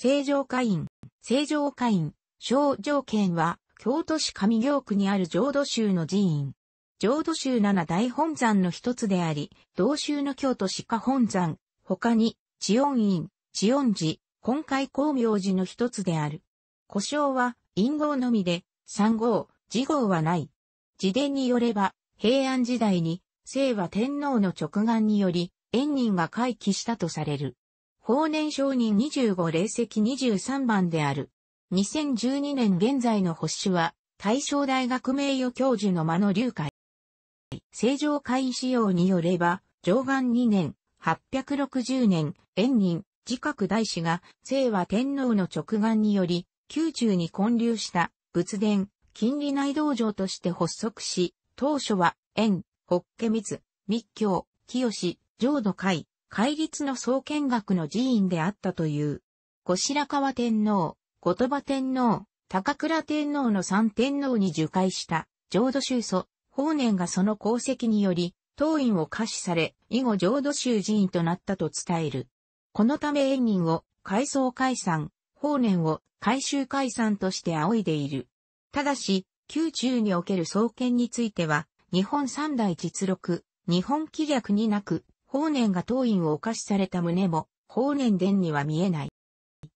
正常会員、正常会員、小条件は、京都市上京区にある浄土宗の寺院。浄土宗七大本山の一つであり、同宗の京都市下本山、他に、地音院、地音寺、今回光明寺の一つである。故障は、陰号のみで、三号、次号はない。自伝によれば、平安時代に、聖和天皇の直眼により、縁人が回帰したとされる。法年承認25霊石23番である。2012年現在の保守は、大正大学名誉教授の間の流会。正常会使用によれば、上岸2年、860年、延任、自覚大師が、清和天皇の直眼により、宮中に建立した仏殿、近利内道場として発足し、当初は、縁、法家密、密教、清、浄土会、戒律の創建学の寺院であったという。後白河天皇、後鳥羽天皇、高倉天皇の三天皇に受戒した、浄土宗祖、法然がその功績により、当院を可視され、以後浄土宗寺院となったと伝える。このため縁人を、改装解散、法然を、改修解散として仰いでいる。ただし、宮中における創建については、日本三大実録、日本紀略になく、法然が当院をお貸しされた旨も、法然殿には見えない。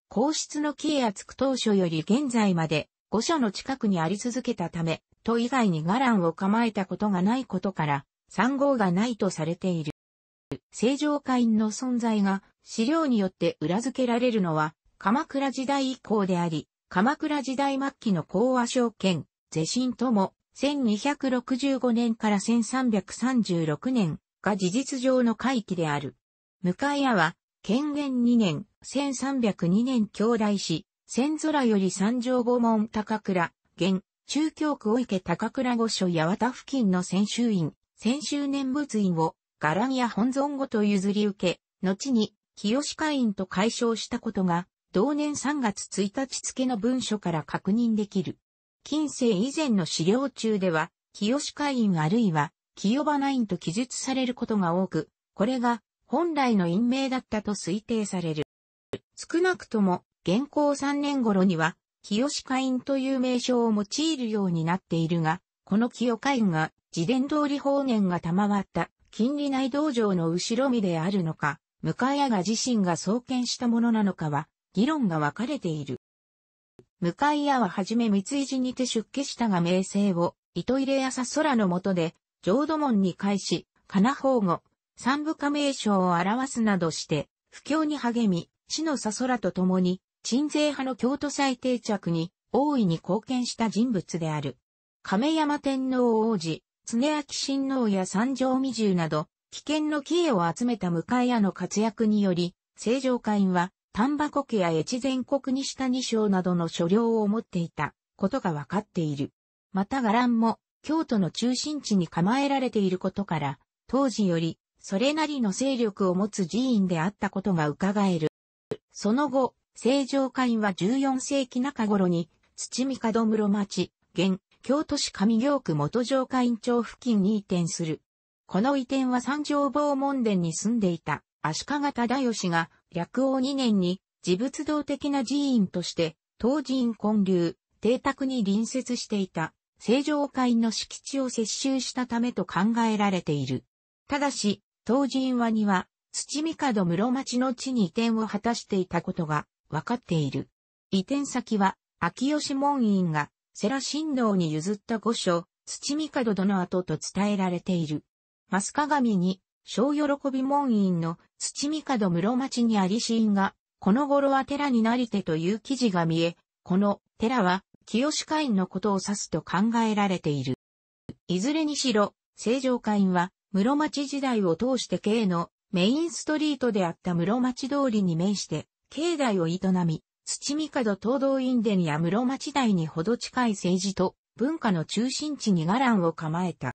皇室の厚く当初より現在まで、御所の近くにあり続けたため、都以外に伽藍を構えたことがないことから、三号がないとされている。正常会員の存在が資料によって裏付けられるのは鎌倉時代以降であり、鎌倉時代末期の講和証券、是信とも1265年から1336年が事実上の回帰である。向屋は、建元2年、1302年兄弟子、千空より三条五門高倉、現、中京区お池高倉御所八幡付近の先修院、先修念仏院を、柄木屋本尊ごと譲り受け、後に、清会員と解消したことが、同年3月1日付の文書から確認できる。近世以前の資料中では、清会員あるいは、キヨバナインと記述されることが多く、これが本来の因名だったと推定される。少なくとも、現行3年頃には、清インという名称を用いるようになっているが、この清インが、自伝通り方言が賜った近利内道場の後ろ身であるのか、向谷が自身が創建したものなのかは、議論が分かれている。向谷ははじめ三井寺にて出家したが名声を、糸入れやさ空の下で、浄土門に返し、金宝語、三部加盟称を表すなどして、不況に励み、死のさそらと共に、鎮西派の京都再定着に大いに貢献した人物である。亀山天皇王子、常明親王や三条未重など、危険のキエを集めた向屋の活躍により、正常会員は、丹波国や越前国にた二章などの所領を持っていたことが分かっている。また伽藍も、京都の中心地に構えられていることから、当時より、それなりの勢力を持つ寺院であったことが伺える。その後、正常会員は14世紀中頃に、土見門室町、現、京都市上京区元城会員町付近に移転する。この移転は三条坊門殿に住んでいた、足利忠義が、略王2年に、自仏道的な寺院として、当寺院建立、邸宅に隣接していた正常会の敷地を接収したためと考えられている。ただし、当人はには、土門室町の地に移転を果たしていたことが分かっている。移転先は、秋吉門院が、世羅神道に譲った御所、土門殿跡と伝えられている。マス鏡に、小喜び門院の土門室町にあり死因が、この頃は寺になりてという記事が見え、この寺は清会員のことを指すと考えられている。いずれにしろ、清常会員は、室町時代を通して京のメインストリートであった室町通りに面して、境内を営み、土門東道院殿や室町台にほど近い政治と文化の中心地に伽藍を構えた。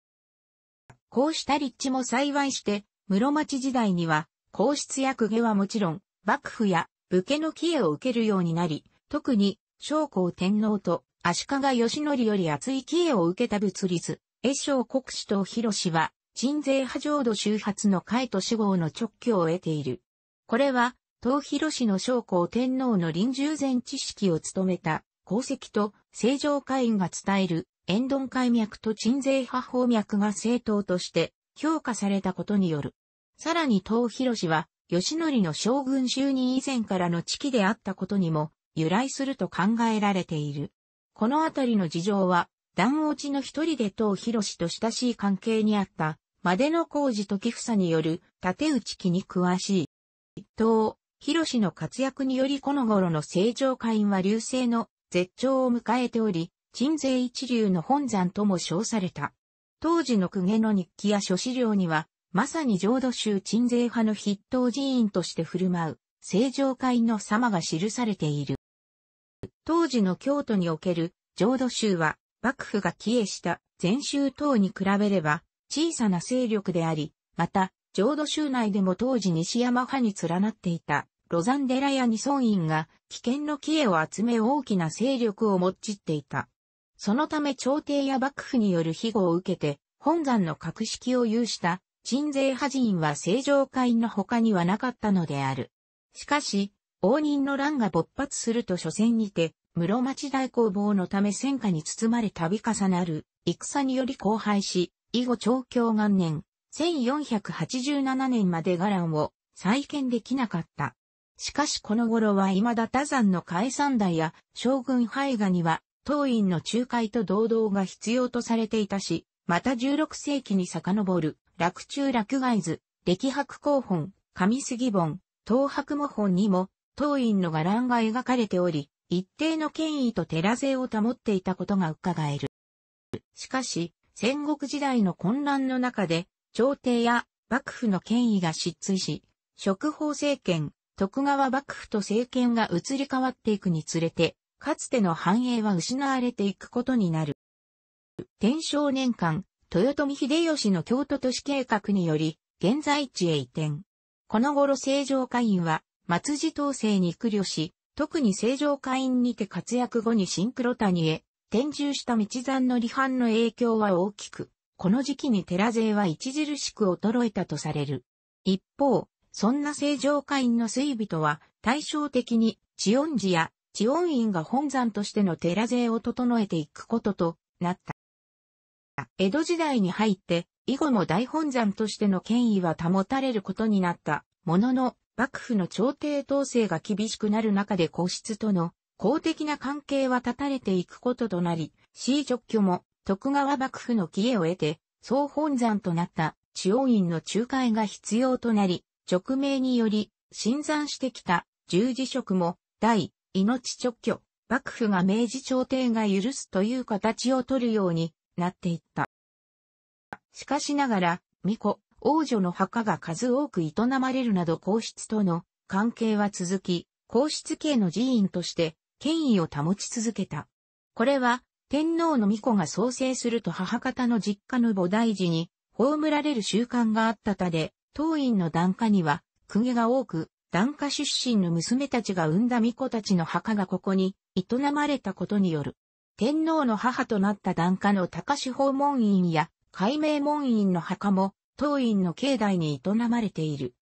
こうした立地も幸いして、室町時代には、皇室や公家はもちろん、幕府や武家の帰依を受けるようになり、特に昭光天皇と足利義則より厚い帰依を受けた物理図、栄翔国史と広氏は、鎮西派浄土周発の海と死号の直挙を得ている。これは、東広氏の将校天皇の臨終前知識を務めた功績と正常会員が伝える遠論海脈と鎮西派法脈が正当として評価されたことによる。さらに東広氏は、義則の将軍就任以前からの知己であったことにも由来すると考えられている。このあたりの事情は、段落ちの一人で藤広氏と親しい関係にあった、までの工事時房による打内記に詳しい。藤広氏の活躍によりこの頃の正常会員は流星の絶頂を迎えており、鎮税一流の本山とも称された。当時の公家の日記や諸資料には、まさに浄土宗鎮税派の筆頭寺院として振る舞う、正常会員の様が記されている。当時の京都における浄土宗は幕府が帰依した禅宗等に比べれば小さな勢力であり、また浄土宗内でも当時西山派に連なっていたロザン寺や二村院が危険の帰依を集め大きな勢力を持ちっていた。そのため朝廷や幕府による庇護を受けて本山の格式を有した鎮西派人は正常会の他にはなかったのである。しかし、応仁の乱が勃発すると初戦にて、室町大工房のため戦火に包まれ度重なる、戦により荒廃し、以後長教元年、1487年まで伽藍を再建できなかった。しかしこの頃は未だ多山の解散大や将軍廃画には、当院の仲介と同道が必要とされていたし、また16世紀に遡る、落中落外図、歴白公本、上杉本、東白模本にも、当院の画藍が描かれており、一定の権威と寺勢を保っていたことが伺える。しかし、戦国時代の混乱の中で、朝廷や幕府の権威が失墜し、職法政権、徳川幕府と政権が移り変わっていくにつれて、かつての繁栄は失われていくことになる。天正年間、豊臣秀吉の京都都市計画により、現在地へ移転。この頃正常会員は、松地統制に苦慮し、特に正常会員にて活躍後にシンクロ谷へ転住した道山の離反の影響は大きく、この時期に寺勢は著しく衰えたとされる。一方、そんな正常会員の水人は対照的に地温寺や地温院が本山としての寺勢を整えていくこととなった。江戸時代に入って、以後も大本山としての権威は保たれることになったものの、幕府の朝廷統制が厳しくなる中で皇室との公的な関係は断たれていくこととなり、C 直居も徳川幕府の帰依を得て、総本山となった地方院の仲介が必要となり、直命により、新参してきた十字職も、大、命直居、幕府が明治朝廷が許すという形を取るようになっていった。しかしながら、巫女、王女の墓が数多く営まれるなど皇室との関係は続き、皇室系の寺院として権威を保ち続けた。これは天皇の巫女が創生すると母方の実家の菩提寺に葬られる習慣があったたで、当院の檀家には公家が多く、檀家出身の娘たちが産んだ巫女たちの墓がここに営まれたことによる。天皇の母となった檀家の高志訪問院や海明門院の墓も当院の境内に営まれている。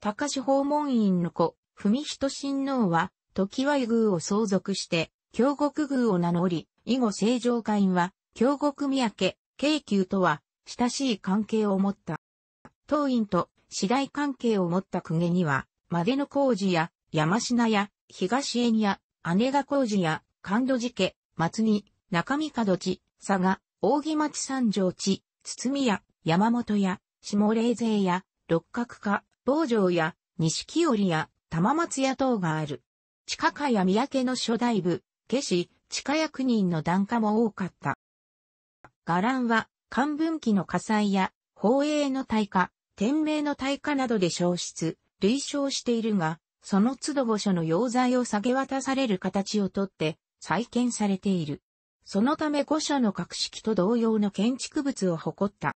高志訪問院の子、文人親王は、時和宮を相続して、京極宮を名乗り、以後正常会員は、京極宮家、京急とは、親しい関係を持った。当院と、次第関係を持った公家には、までの工事や、山品や、東江や、姉が工事や、神戸寺家、松見、中見門地、佐賀、大木町三条地、堤屋、山本や、下冷勢や六角化、坊城や錦織や玉松屋等がある。地下化や三宅の初代部、下士、地下役人の檀家も多かった。伽藍は、漢文記の火災や、宝永の大火、天明の大火などで消失、類焼しているが、その都度御所の要材を下げ渡される形をとって、再建されている。そのため御所の格式と同様の建築物を誇った。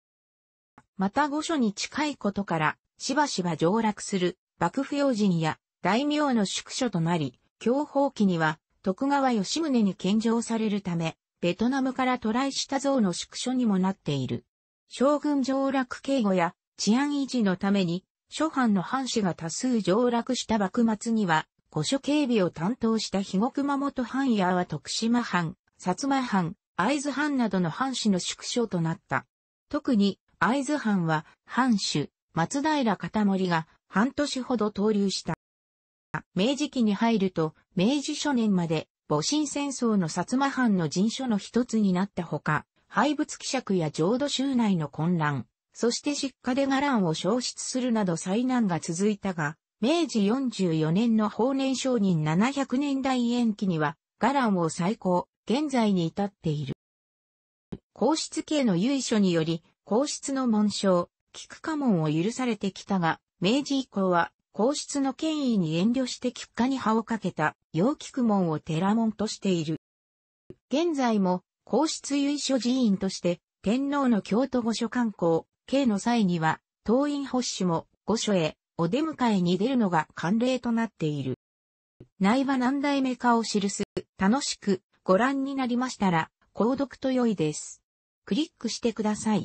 また御所に近いことから、しばしば上落する幕府要人や大名の宿所となり、享保期には徳川吉宗に献上されるため、ベトナムから渡来した像の宿所にもなっている。将軍上落警護や治安維持のために、諸藩の藩士が多数上落した幕末には、御所警備を担当した日国熊本藩やは徳島藩、薩摩藩、会津藩などの藩士の宿所となった。特に、会津藩は藩主、松平片森が半年ほど投留した。明治期に入ると、明治初年まで、戊辰戦争の薩摩藩の陣所の一つになったほか、廃仏希釈や浄土宗内の混乱、そして失火で伽藍を消失するなど災難が続いたが、明治44年の法年承認700年代延期には、伽藍を再興、現在に至っている。皇室系の由緒により、皇室の紋章、菊家紋を許されてきたが、明治以降は皇室の権威に遠慮して菊家に歯をかけた、陽菊門を寺門としている。現在も、皇室由緒寺院として、天皇の京都御所観光、慶の際には、当院保守も御所へ、お出迎えに出るのが慣例となっている。内は何代目かを記す、楽しくご覧になりましたら、購読と良いです。クリックしてください。